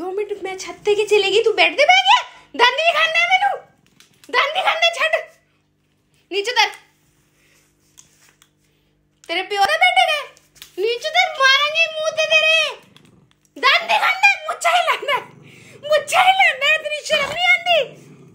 दो मिनट मैं छत के चलेगी तू बैठ दे बैठ दंद नहीं खाना है मैनू दंद नहीं छड़ नीचे उतर तेरे प्यो का बैठ